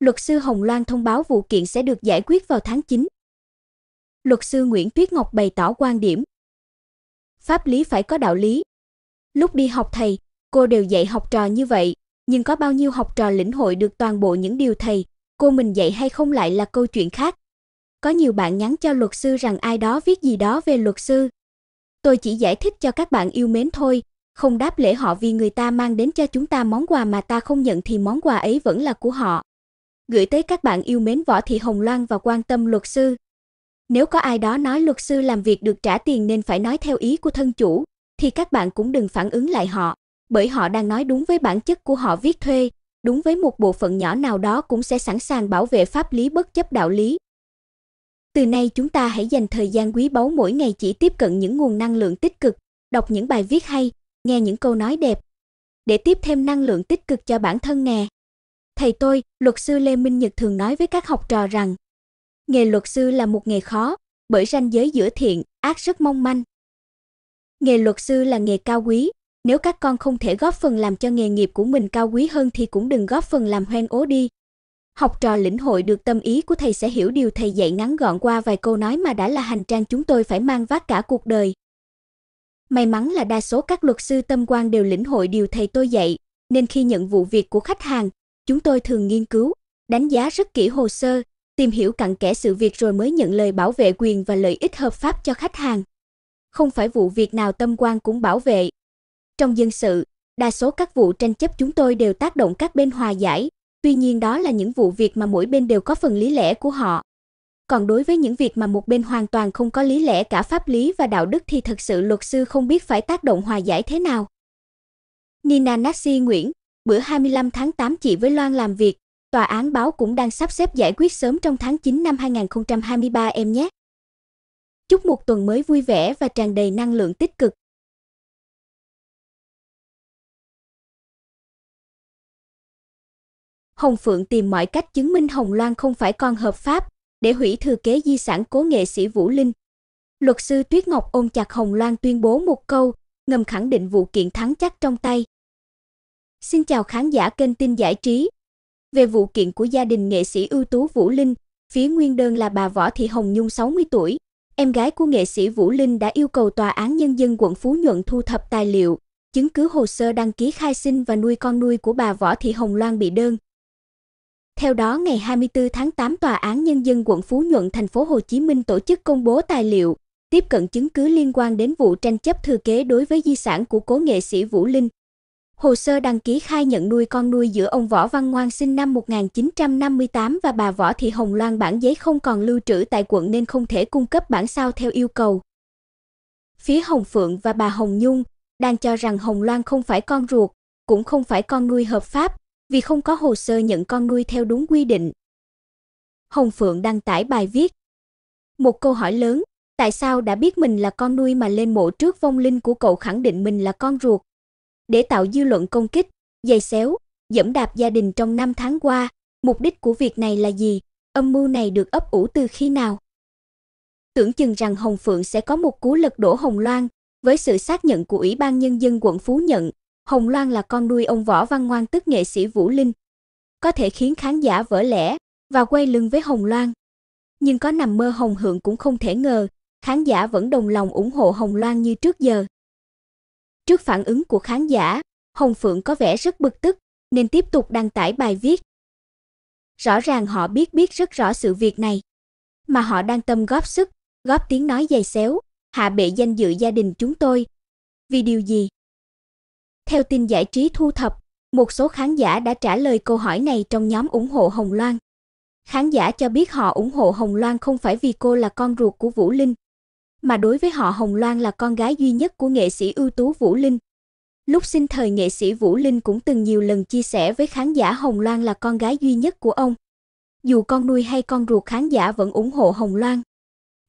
Luật sư Hồng Loan thông báo vụ kiện sẽ được giải quyết vào tháng 9. Luật sư Nguyễn Tuyết Ngọc bày tỏ quan điểm. Pháp lý phải có đạo lý. Lúc đi học thầy, cô đều dạy học trò như vậy, nhưng có bao nhiêu học trò lĩnh hội được toàn bộ những điều thầy, cô mình dạy hay không lại là câu chuyện khác. Có nhiều bạn nhắn cho luật sư rằng ai đó viết gì đó về luật sư. Tôi chỉ giải thích cho các bạn yêu mến thôi, không đáp lễ họ vì người ta mang đến cho chúng ta món quà mà ta không nhận thì món quà ấy vẫn là của họ gửi tới các bạn yêu mến Võ Thị Hồng Loan và quan tâm luật sư. Nếu có ai đó nói luật sư làm việc được trả tiền nên phải nói theo ý của thân chủ, thì các bạn cũng đừng phản ứng lại họ, bởi họ đang nói đúng với bản chất của họ viết thuê, đúng với một bộ phận nhỏ nào đó cũng sẽ sẵn sàng bảo vệ pháp lý bất chấp đạo lý. Từ nay chúng ta hãy dành thời gian quý báu mỗi ngày chỉ tiếp cận những nguồn năng lượng tích cực, đọc những bài viết hay, nghe những câu nói đẹp để tiếp thêm năng lượng tích cực cho bản thân nè. Thầy tôi, luật sư Lê Minh Nhật thường nói với các học trò rằng, nghề luật sư là một nghề khó, bởi ranh giới giữa thiện, ác rất mong manh. Nghề luật sư là nghề cao quý, nếu các con không thể góp phần làm cho nghề nghiệp của mình cao quý hơn thì cũng đừng góp phần làm hoen ố đi. Học trò lĩnh hội được tâm ý của thầy sẽ hiểu điều thầy dạy ngắn gọn qua vài câu nói mà đã là hành trang chúng tôi phải mang vác cả cuộc đời. May mắn là đa số các luật sư tâm quan đều lĩnh hội điều thầy tôi dạy, nên khi nhận vụ việc của khách hàng, Chúng tôi thường nghiên cứu, đánh giá rất kỹ hồ sơ, tìm hiểu cặn kẽ sự việc rồi mới nhận lời bảo vệ quyền và lợi ích hợp pháp cho khách hàng. Không phải vụ việc nào tâm quan cũng bảo vệ. Trong dân sự, đa số các vụ tranh chấp chúng tôi đều tác động các bên hòa giải, tuy nhiên đó là những vụ việc mà mỗi bên đều có phần lý lẽ của họ. Còn đối với những việc mà một bên hoàn toàn không có lý lẽ cả pháp lý và đạo đức thì thật sự luật sư không biết phải tác động hòa giải thế nào. Nina Nassi Nguyễn, bữa 25 tháng 8 chị với Loan làm việc, tòa án báo cũng đang sắp xếp giải quyết sớm trong tháng 9 năm 2023 em nhé. Chúc một tuần mới vui vẻ và tràn đầy năng lượng tích cực. Hồng Phượng tìm mọi cách chứng minh Hồng Loan không phải con hợp pháp để hủy thừa kế di sản cố nghệ sĩ Vũ Linh. Luật sư Tuyết Ngọc ôm chặt Hồng Loan tuyên bố một câu, ngầm khẳng định vụ kiện thắng chắc trong tay. Xin chào khán giả kênh tin giải trí. Về vụ kiện của gia đình nghệ sĩ ưu tú Vũ Linh, phía nguyên đơn là bà Võ Thị Hồng Nhung 60 tuổi, em gái của nghệ sĩ Vũ Linh đã yêu cầu tòa án nhân dân quận Phú Nhuận thu thập tài liệu, chứng cứ hồ sơ đăng ký khai sinh và nuôi con nuôi của bà Võ Thị Hồng Loan bị đơn. Theo đó, ngày 24 tháng 8 tòa án nhân dân quận Phú Nhuận thành phố Hồ Chí Minh tổ chức công bố tài liệu, tiếp cận chứng cứ liên quan đến vụ tranh chấp thừa kế đối với di sản của cố nghệ sĩ Vũ Linh. Hồ sơ đăng ký khai nhận nuôi con nuôi giữa ông Võ Văn Ngoan sinh năm 1958 và bà Võ Thị Hồng Loan bản giấy không còn lưu trữ tại quận nên không thể cung cấp bản sao theo yêu cầu. Phía Hồng Phượng và bà Hồng Nhung đang cho rằng Hồng Loan không phải con ruột, cũng không phải con nuôi hợp pháp, vì không có hồ sơ nhận con nuôi theo đúng quy định. Hồng Phượng đăng tải bài viết. Một câu hỏi lớn, tại sao đã biết mình là con nuôi mà lên mộ trước vong linh của cậu khẳng định mình là con ruột, để tạo dư luận công kích, giày xéo, dẫm đạp gia đình trong năm tháng qua, mục đích của việc này là gì? Âm mưu này được ấp ủ từ khi nào? Tưởng chừng rằng Hồng Phượng sẽ có một cú lật đổ Hồng Loan, với sự xác nhận của Ủy ban nhân dân quận Phú Nhận, Hồng Loan là con nuôi ông Võ Văn Ngoan tức nghệ sĩ Vũ Linh. Có thể khiến khán giả vỡ lẽ và quay lưng với Hồng Loan. Nhưng có nằm mơ Hồng Hượng cũng không thể ngờ, khán giả vẫn đồng lòng ủng hộ Hồng Loan như trước giờ. Trước phản ứng của khán giả, Hồng Phượng có vẻ rất bực tức nên tiếp tục đăng tải bài viết. Rõ ràng họ biết biết rất rõ sự việc này, mà họ đang tâm góp sức, góp tiếng nói dày xéo, hạ bệ danh dự gia đình chúng tôi. Vì điều gì? Theo tin giải trí thu thập, một số khán giả đã trả lời câu hỏi này trong nhóm ủng hộ Hồng Loan. Khán giả cho biết họ ủng hộ Hồng Loan không phải vì cô là con ruột của Vũ Linh, mà đối với họ Hồng Loan là con gái duy nhất của nghệ sĩ ưu tú Vũ Linh. Lúc sinh thời nghệ sĩ Vũ Linh cũng từng nhiều lần chia sẻ với khán giả Hồng Loan là con gái duy nhất của ông. Dù con nuôi hay con ruột khán giả vẫn ủng hộ Hồng Loan.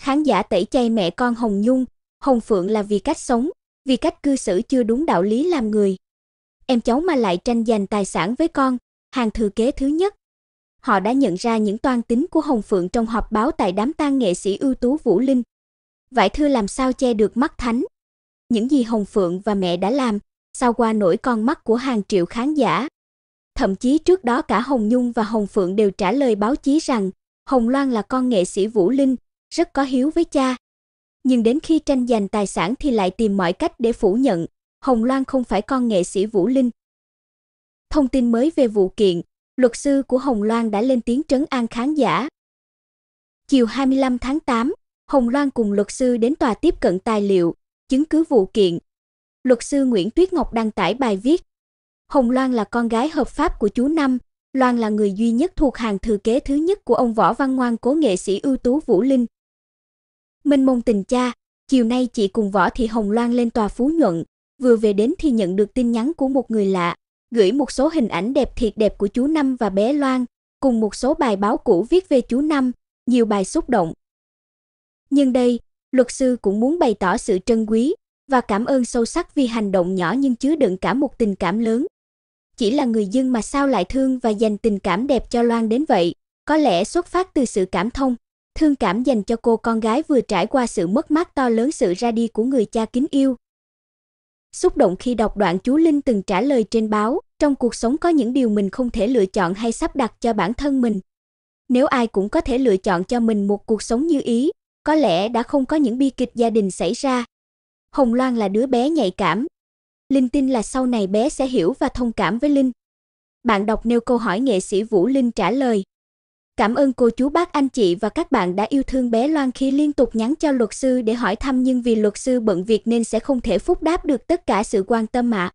Khán giả tẩy chay mẹ con Hồng Nhung, Hồng Phượng là vì cách sống, vì cách cư xử chưa đúng đạo lý làm người. Em cháu mà lại tranh giành tài sản với con, hàng thừa kế thứ nhất. Họ đã nhận ra những toan tính của Hồng Phượng trong họp báo tại đám tang nghệ sĩ ưu tú Vũ Linh vải thư làm sao che được mắt thánh. Những gì Hồng Phượng và mẹ đã làm, sao qua nổi con mắt của hàng triệu khán giả. Thậm chí trước đó cả Hồng Nhung và Hồng Phượng đều trả lời báo chí rằng Hồng Loan là con nghệ sĩ Vũ Linh, rất có hiếu với cha. Nhưng đến khi tranh giành tài sản thì lại tìm mọi cách để phủ nhận, Hồng Loan không phải con nghệ sĩ Vũ Linh. Thông tin mới về vụ kiện, luật sư của Hồng Loan đã lên tiếng trấn an khán giả. Chiều 25 tháng 8, Hồng Loan cùng luật sư đến tòa tiếp cận tài liệu, chứng cứ vụ kiện. Luật sư Nguyễn Tuyết Ngọc đăng tải bài viết Hồng Loan là con gái hợp pháp của chú Năm, Loan là người duy nhất thuộc hàng thừa kế thứ nhất của ông Võ Văn Ngoan cố nghệ sĩ ưu tú Vũ Linh. Minh mông tình cha, chiều nay chị cùng Võ Thị Hồng Loan lên tòa Phú Nhuận, vừa về đến thì nhận được tin nhắn của một người lạ, gửi một số hình ảnh đẹp thiệt đẹp của chú Năm và bé Loan, cùng một số bài báo cũ viết về chú Năm, nhiều bài xúc động. Nhưng đây, luật sư cũng muốn bày tỏ sự trân quý và cảm ơn sâu sắc vì hành động nhỏ nhưng chứa đựng cả một tình cảm lớn. Chỉ là người dân mà sao lại thương và dành tình cảm đẹp cho Loan đến vậy, có lẽ xuất phát từ sự cảm thông, thương cảm dành cho cô con gái vừa trải qua sự mất mát to lớn sự ra đi của người cha kính yêu. Xúc động khi đọc đoạn chú Linh từng trả lời trên báo, trong cuộc sống có những điều mình không thể lựa chọn hay sắp đặt cho bản thân mình. Nếu ai cũng có thể lựa chọn cho mình một cuộc sống như ý, có lẽ đã không có những bi kịch gia đình xảy ra. Hồng Loan là đứa bé nhạy cảm. Linh tin là sau này bé sẽ hiểu và thông cảm với Linh. Bạn đọc nêu câu hỏi nghệ sĩ Vũ Linh trả lời. Cảm ơn cô chú bác anh chị và các bạn đã yêu thương bé Loan khi liên tục nhắn cho luật sư để hỏi thăm nhưng vì luật sư bận việc nên sẽ không thể phúc đáp được tất cả sự quan tâm ạ. À.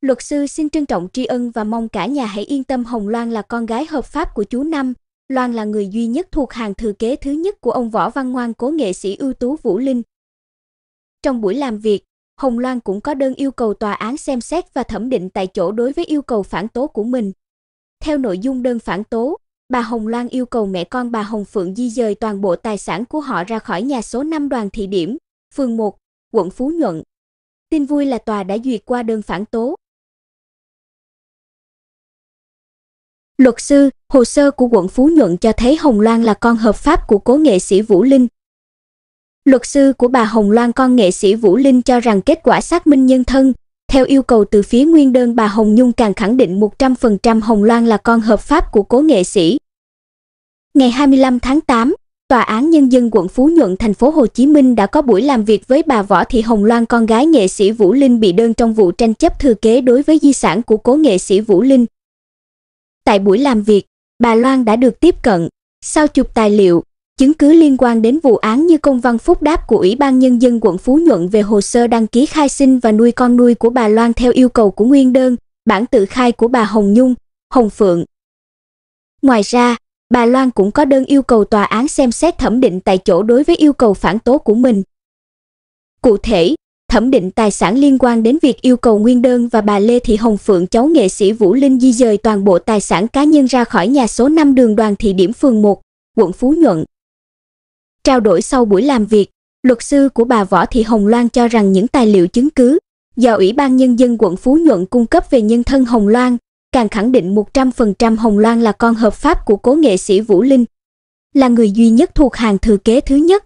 Luật sư xin trân trọng tri ân và mong cả nhà hãy yên tâm Hồng Loan là con gái hợp pháp của chú Năm, Loan là người duy nhất thuộc hàng thừa kế thứ nhất của ông võ văn ngoan cố nghệ sĩ ưu tú Vũ Linh. Trong buổi làm việc, Hồng Loan cũng có đơn yêu cầu tòa án xem xét và thẩm định tại chỗ đối với yêu cầu phản tố của mình. Theo nội dung đơn phản tố, bà Hồng Loan yêu cầu mẹ con bà Hồng Phượng di dời toàn bộ tài sản của họ ra khỏi nhà số 5 đoàn thị điểm, phường 1, quận Phú Nhuận. Tin vui là tòa đã duyệt qua đơn phản tố, Luật sư, hồ sơ của quận Phú Nhuận cho thấy Hồng Loan là con hợp pháp của cố nghệ sĩ Vũ Linh. Luật sư của bà Hồng Loan con nghệ sĩ Vũ Linh cho rằng kết quả xác minh nhân thân, theo yêu cầu từ phía nguyên đơn bà Hồng Nhung càng khẳng định 100% Hồng Loan là con hợp pháp của cố nghệ sĩ. Ngày 25 tháng 8, Tòa án nhân dân quận Phú Nhuận thành phố Hồ Chí Minh đã có buổi làm việc với bà Võ Thị Hồng Loan con gái nghệ sĩ Vũ Linh bị đơn trong vụ tranh chấp thừa kế đối với di sản của cố nghệ sĩ Vũ Linh. Tại buổi làm việc, bà Loan đã được tiếp cận, sao chụp tài liệu, chứng cứ liên quan đến vụ án như công văn phúc đáp của Ủy ban Nhân dân quận Phú Nhuận về hồ sơ đăng ký khai sinh và nuôi con nuôi của bà Loan theo yêu cầu của nguyên đơn, bản tự khai của bà Hồng Nhung, Hồng Phượng. Ngoài ra, bà Loan cũng có đơn yêu cầu tòa án xem xét thẩm định tại chỗ đối với yêu cầu phản tố của mình. Cụ thể, thẩm định tài sản liên quan đến việc yêu cầu Nguyên Đơn và bà Lê Thị Hồng Phượng cháu nghệ sĩ Vũ Linh di dời toàn bộ tài sản cá nhân ra khỏi nhà số 5 đường Đoàn Thị Điểm phường 1, quận Phú Nhuận. Trao đổi sau buổi làm việc, luật sư của bà Võ Thị Hồng Loan cho rằng những tài liệu chứng cứ do Ủy ban Nhân dân quận Phú Nhuận cung cấp về nhân thân Hồng Loan càng khẳng định 100% Hồng Loan là con hợp pháp của cố nghệ sĩ Vũ Linh, là người duy nhất thuộc hàng thừa kế thứ nhất.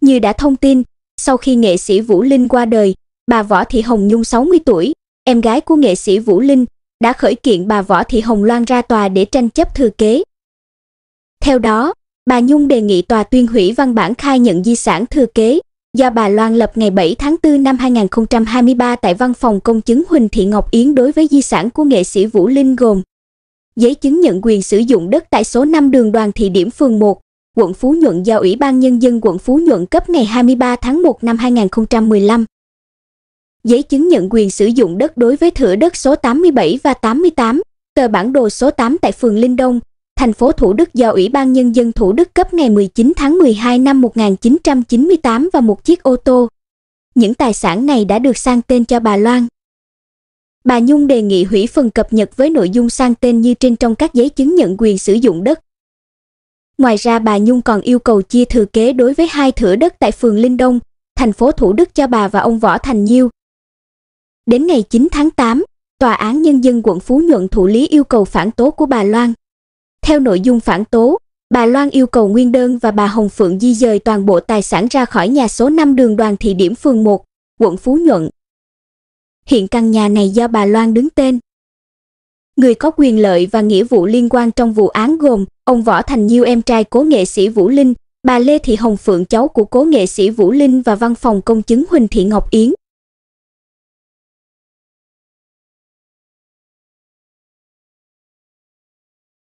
Như đã thông tin, sau khi nghệ sĩ Vũ Linh qua đời, bà Võ Thị Hồng Nhung 60 tuổi, em gái của nghệ sĩ Vũ Linh, đã khởi kiện bà Võ Thị Hồng Loan ra tòa để tranh chấp thừa kế. Theo đó, bà Nhung đề nghị tòa tuyên hủy văn bản khai nhận di sản thừa kế do bà Loan lập ngày 7 tháng 4 năm 2023 tại văn phòng công chứng Huỳnh Thị Ngọc Yến đối với di sản của nghệ sĩ Vũ Linh gồm giấy chứng nhận quyền sử dụng đất tại số 5 đường Đoàn Thị Điểm phường 1, quận Phú Nhuận do Ủy ban Nhân dân quận Phú Nhuận cấp ngày 23 tháng 1 năm 2015. Giấy chứng nhận quyền sử dụng đất đối với thửa đất số 87 và 88, tờ bản đồ số 8 tại phường Linh Đông, thành phố Thủ Đức do Ủy ban Nhân dân Thủ Đức cấp ngày 19 tháng 12 năm 1998 và một chiếc ô tô. Những tài sản này đã được sang tên cho bà Loan. Bà Nhung đề nghị hủy phần cập nhật với nội dung sang tên như trên trong các giấy chứng nhận quyền sử dụng đất. Ngoài ra bà Nhung còn yêu cầu chia thừa kế đối với hai thửa đất tại phường Linh Đông, thành phố Thủ Đức cho bà và ông Võ Thành Nhiêu. Đến ngày 9 tháng 8, Tòa án Nhân dân quận Phú Nhuận thụ lý yêu cầu phản tố của bà Loan. Theo nội dung phản tố, bà Loan yêu cầu Nguyên Đơn và bà Hồng Phượng di dời toàn bộ tài sản ra khỏi nhà số 5 đường Đoàn Thị Điểm phường 1, quận Phú Nhuận. Hiện căn nhà này do bà Loan đứng tên. Người có quyền lợi và nghĩa vụ liên quan trong vụ án gồm ông Võ Thành Nhiêu em trai cố nghệ sĩ Vũ Linh, bà Lê Thị Hồng Phượng cháu của cố nghệ sĩ Vũ Linh và văn phòng công chứng Huỳnh Thị Ngọc Yến,